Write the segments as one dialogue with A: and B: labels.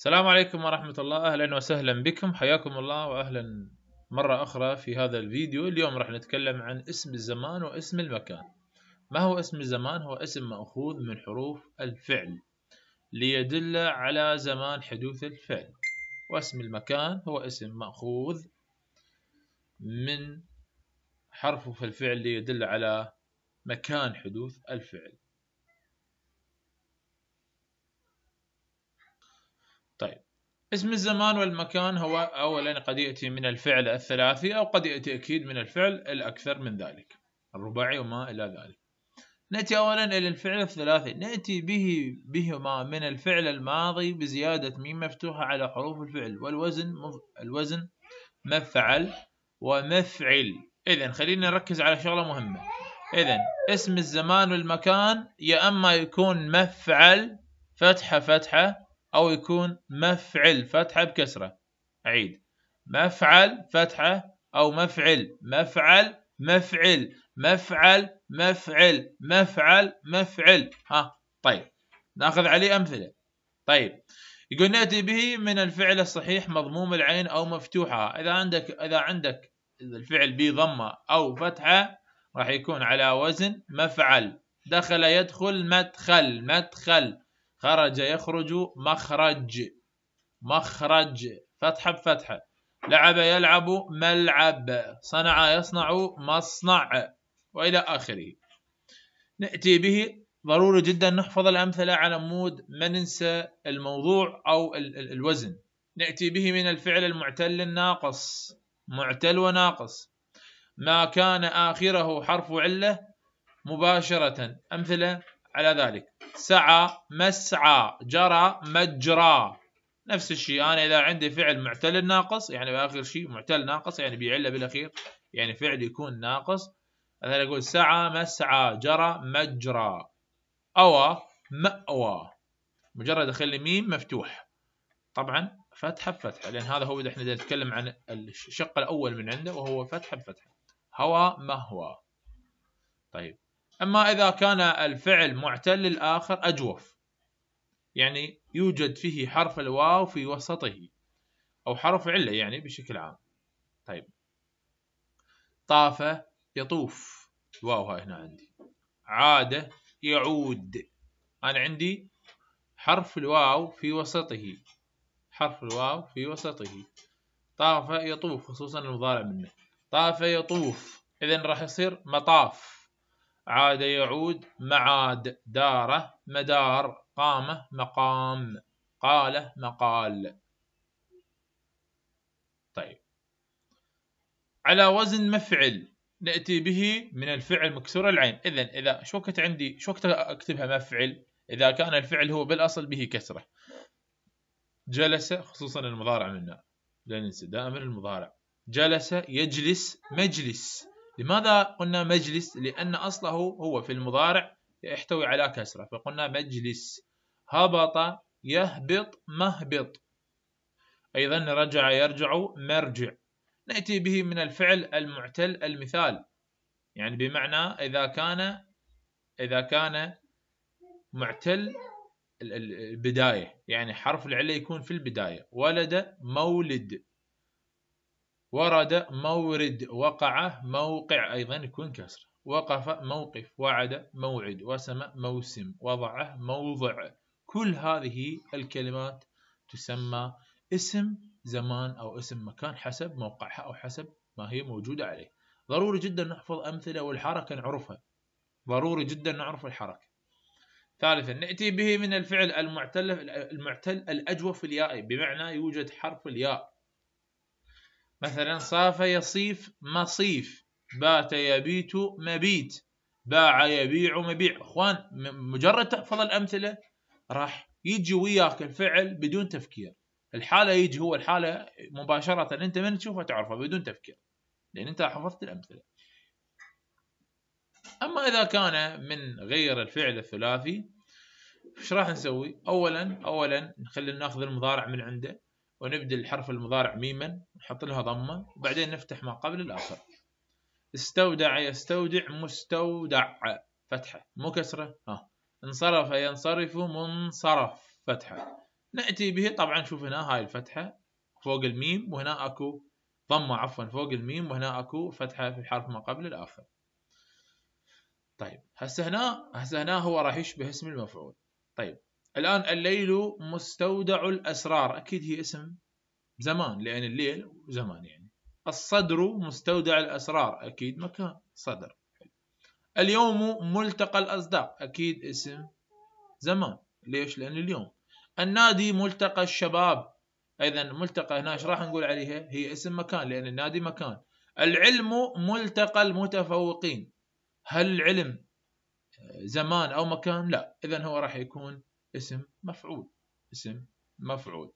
A: السلام عليكم ورحمة الله أهلا وسهلا بكم حياكم الله وأهلا مرة أخرى في هذا الفيديو اليوم راح نتكلم عن اسم الزمان واسم المكان ما هو اسم الزمان هو اسم مأخوذ من حروف الفعل ليدل على زمان حدوث الفعل واسم المكان هو اسم مأخوذ من حرف في الفعل ليدل على مكان حدوث الفعل اسم الزمان والمكان هو أولا قد يأتي من الفعل الثلاثي أو قد يأتي أكيد من الفعل الأكثر من ذلك الرباعي وما إلى ذلك نأتي أولا إلى الفعل الثلاثي نأتي به بهما من الفعل الماضي بزيادة ميم مفتوحة على حروف الفعل والوزن الوزن مفعل ومفعل إذا خلينا نركز على شغلة مهمة إذا اسم الزمان والمكان يا أما يكون مفعل فتحة فتحة أو يكون مفعل فتحة بكسرة أعيد مفعل فتحة أو مفعل مفعل مفعل مفعل مفعل مفعل مفعل ها طيب ناخذ عليه أمثلة طيب يقول نأتي به من الفعل الصحيح مضموم العين أو مفتوحة إذا عندك إذا عندك الفعل بضمة أو فتحة راح يكون على وزن مفعل دخل يدخل مدخل مدخل خرج يخرج مخرج مخرج فتحة بفتحة لعب يلعب ملعب صنع يصنع مصنع وإلى آخره نأتي به ضروري جدا نحفظ الأمثلة على مود ما ننسى الموضوع أو ال ال الوزن نأتي به من الفعل المعتل الناقص معتل وناقص ما كان آخره حرف علة مباشرة أمثلة على ذلك سعى مسعى جرى مجرى نفس الشيء انا اذا عندي فعل معتل ناقص يعني باخر شيء معتل ناقص يعني بعله بالاخير يعني فعل يكون ناقص مثلا اقول سعى مسعى جرى مجرى اوى ماوى مجرد اخلي ميم مفتوح طبعا فتحه بفتحه لان هذا هو اللي احنا نتكلم عن الشق الاول من عنده وهو فتحه بفتحه هوى مهوى طيب أما إذا كان الفعل معتل الآخر أجوف يعني يوجد فيه حرف الواو في وسطه أو حرف علة يعني بشكل عام طيب طاف يطوف الواو هاي هنا عندي عادة يعود أنا عندي حرف الواو في وسطه حرف الواو في وسطه طاف يطوف خصوصا المضارع منه طاف يطوف إذا راح يصير مطاف عاد يعود معاد داره مدار قامه مقام قاله مقال طيب على وزن مفعل نأتي به من الفعل مكسور العين إذا إذا شو كنت عندي شو كنت أكتبها مفعل إذا كان الفعل هو بالأصل به كسرة جلس خصوصا المضارع منا لا ننسى دائما المضارع جلس يجلس مجلس لماذا قلنا مجلس لأن أصله هو في المضارع يحتوي على كسرة فقلنا مجلس هبط يهبط مهبط أيضا رجع يرجع مرجع نأتي به من الفعل المعتل المثال يعني بمعنى إذا كان إذا كان معتل البداية يعني حرف العلة يكون في البداية ولد مولد ورد مورد وقع موقع أيضا يكون كسر وقف موقف وعد موعد وسم موسم وضع موضع كل هذه الكلمات تسمى اسم زمان أو اسم مكان حسب موقعها أو حسب ما هي موجودة عليه ضروري جدا نحفظ أمثلة والحركة نعرفها ضروري جدا نعرف الحركة ثالثا نأتي به من الفعل المعتل المعتل الأجوف اليائي بمعنى يوجد حرف الياء مثلا صاف يصيف مصيف بات يبيت مبيت باع يبيع مبيع اخوان مجرد تحفظ الامثله راح يجي وياك الفعل بدون تفكير الحاله يجي هو الحاله مباشره انت من تشوفه تعرفه بدون تفكير لان انت حفظت الامثله اما اذا كان من غير الفعل الثلاثي ايش راح نسوي اولا اولا نخلي ناخذ المضارع من عنده ونبدل الحرف المضارع ميما نحط لها ضمة وبعدين نفتح ما قبل الآخر استودع يستودع مستودع فتحة مو كسرة ها انصرف ينصرف منصرف فتحة نأتي به طبعا شوف هنا هاي الفتحة فوق الميم وهنا أكو ضمة عفوا فوق الميم وهنا أكو فتحة في الحرف ما قبل الآخر طيب هسه هنا هسه هنا هو راح يشبه اسم المفعول طيب الآن الليل مستودع الأسرار أكيد هي اسم زمان لأن الليل زمان يعني الصدر مستودع الأسرار أكيد مكان صدر اليوم ملتقى الأصداق أكيد اسم زمان ليش لأن اليوم النادي ملتقى الشباب إذا ملتقى هنا ايش راح نقول عليها هي اسم مكان لأن النادي مكان العلم ملتقى المتفوقين هل العلم زمان أو مكان لا إذا هو راح يكون اسم مفعول اسم مفعول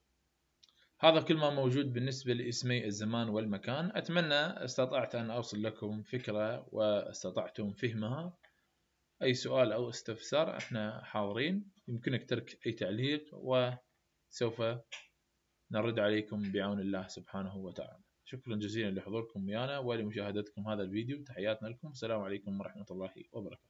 A: هذا كل ما موجود بالنسبة لاسمي الزمان والمكان أتمنى استطعت أن أوصل لكم فكرة واستطعتم فهمها أي سؤال أو استفسار احنا حاضرين يمكنك ترك أي تعليق وسوف نرد عليكم بعون الله سبحانه وتعالى شكرا جزيلا لحضوركم ويانا ولمشاهدتكم هذا الفيديو تحياتنا لكم السلام عليكم ورحمة الله وبركاته